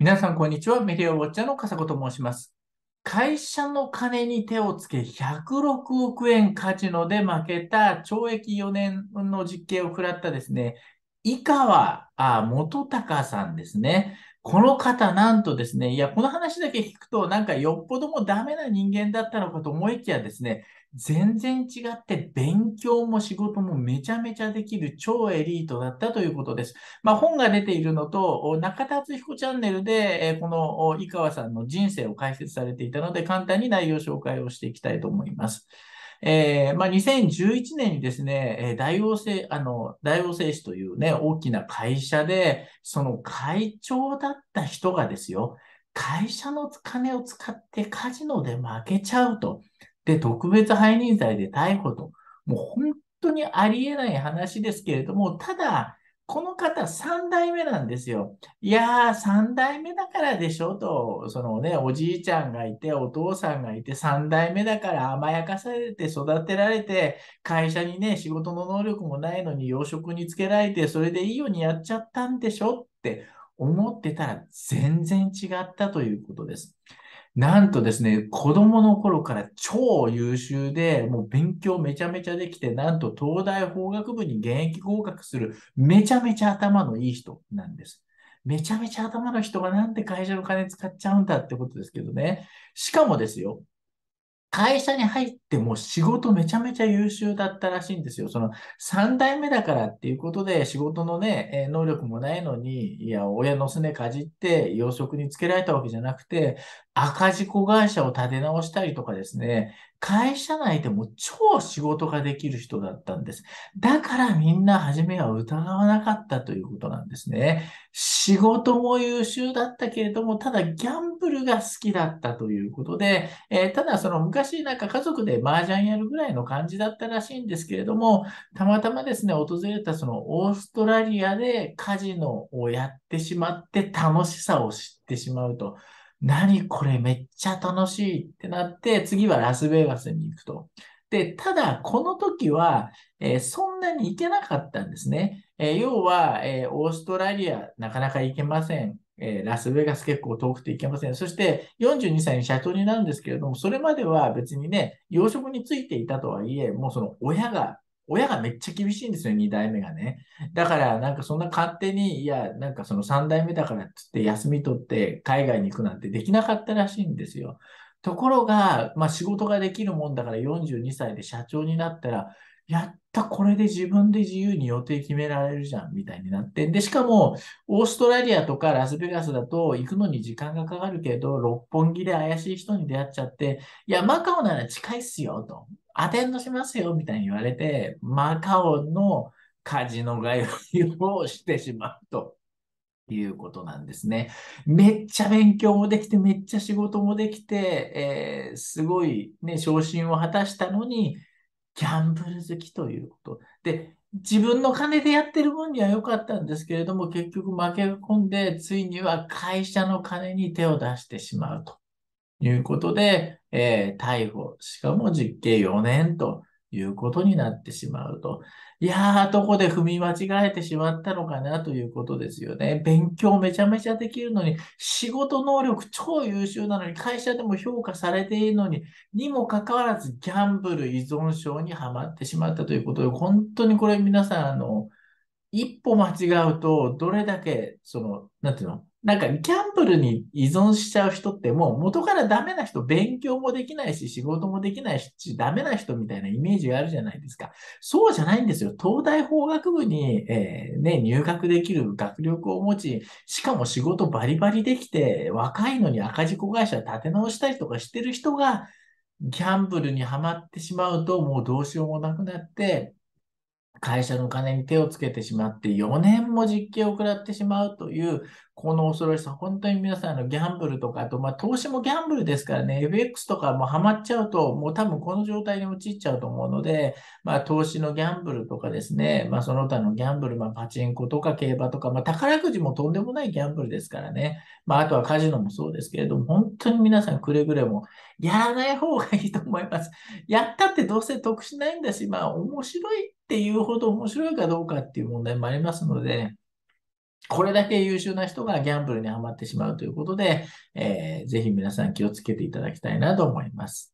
皆さん、こんにちは。メディアウォッチャーの笠子と申します。会社の金に手をつけ106億円カジノで負けた懲役4年の実刑を食らったですね、井川元隆さんですね。この方、なんとですね、いや、この話だけ聞くと、なんかよっぽどもダメな人間だったのかと思いきやですね、全然違って勉強も仕事もめちゃめちゃできる超エリートだったということです。まあ、本が出ているのと、中田敦彦チャンネルで、この井川さんの人生を解説されていたので、簡単に内容紹介をしていきたいと思います。えー、まあ、2011年にですね、大王製、あの、大王製紙というね、大きな会社で、その会長だった人がですよ、会社の金を使ってカジノで負けちゃうと。で、特別背任罪で逮捕と。もう本当にありえない話ですけれども、ただ、この方三代目なんですよ。いやー、三代目だからでしょと、そのね、おじいちゃんがいて、お父さんがいて、三代目だから甘やかされて育てられて、会社にね、仕事の能力もないのに養殖につけられて、それでいいようにやっちゃったんでしょって思ってたら全然違ったということです。なんとですね、子供の頃から超優秀で、もう勉強めちゃめちゃできて、なんと東大法学部に現役合格する、めちゃめちゃ頭のいい人なんです。めちゃめちゃ頭の人がなんで会社の金使っちゃうんだってことですけどね。しかもですよ、会社に入っても仕事めちゃめちゃ優秀だったらしいんですよ。その3代目だからっていうことで仕事のね、能力もないのに、いや、親のすねかじって養殖につけられたわけじゃなくて、赤字子会社を立て直したりとかですね、会社内でも超仕事ができる人だったんです。だからみんな初めは疑わなかったということなんですね。仕事も優秀だったけれども、ただギャンブルが好きだったということで、えー、ただその昔なんか家族で麻雀やるぐらいの感じだったらしいんですけれども、たまたまですね、訪れたそのオーストラリアでカジノをやってしまって楽しさを知ってしまうと。何これめっちゃ楽しいってなって、次はラスベガスに行くと。で、ただ、この時は、えー、そんなに行けなかったんですね。えー、要は、えー、オーストラリア、なかなか行けません。えラスベガス結構遠くて行けません。そして、42歳に社長になるんですけれども、それまでは別にね、養殖についていたとはいえ、もうその親が親がめっちゃ厳しいんですよ、2代目がね。だから、なんかそんな勝手に、いや、なんかその3代目だからっつって休み取って海外に行くなんてできなかったらしいんですよ。ところが、まあ仕事ができるもんだから42歳で社長になったら、やったこれで自分で自由に予定決められるじゃん、みたいになって。で、しかも、オーストラリアとかラスベガスだと行くのに時間がかかるけど、六本木で怪しい人に出会っちゃって、いや、マカオなら近いっすよ、と。アテンドしますよみたいに言われて、マカオのカジノ通いをしてしまうと。いうことなんですね。めっちゃ勉強もできて、めっちゃ仕事もできて、えー、すごいね、昇進を果たしたのに、ギャンブル好きということ。で、自分の金でやってる分には良かったんですけれども、結局負け込んで、ついには会社の金に手を出してしまうということで、えー、逮捕、しかも実刑4年ということになってしまうと。いやー、どこで踏み間違えてしまったのかなということですよね。勉強めちゃめちゃできるのに、仕事能力超優秀なのに、会社でも評価されているのに、にもかかわらずギャンブル依存症にはまってしまったということで、本当にこれ皆さん、あの、一歩間違うと、どれだけ、その、なんていうのなんか、キャンブルに依存しちゃう人ってもう、元からダメな人、勉強もできないし、仕事もできないし、ダメな人みたいなイメージがあるじゃないですか。そうじゃないんですよ。東大法学部に、えー、ね、入学できる学力を持ち、しかも仕事バリバリできて、若いのに赤字子会社立て直したりとかしてる人が、キャンブルにはまってしまうと、もうどうしようもなくなって、会社の金に手をつけてしまって4年も実刑を食らってしまうという、この恐ろしさ、本当に皆さんのギャンブルとか、あと、まあ、投資もギャンブルですからね、FX とかもハマっちゃうと、もう多分この状態に陥っちゃうと思うので、まあ、投資のギャンブルとかですね、まあ、その他のギャンブル、まあ、パチンコとか競馬とか、まあ、宝くじもとんでもないギャンブルですからね、まあ、あとはカジノもそうですけれども、本当に皆さんくれぐれもやらない方がいいと思います。やったってどうせ得しないんだし、まあ、面白いっていうほど面白いかどうかっていう問題もありますので、これだけ優秀な人がギャンブルにはまってしまうということで、えー、ぜひ皆さん気をつけていただきたいなと思います。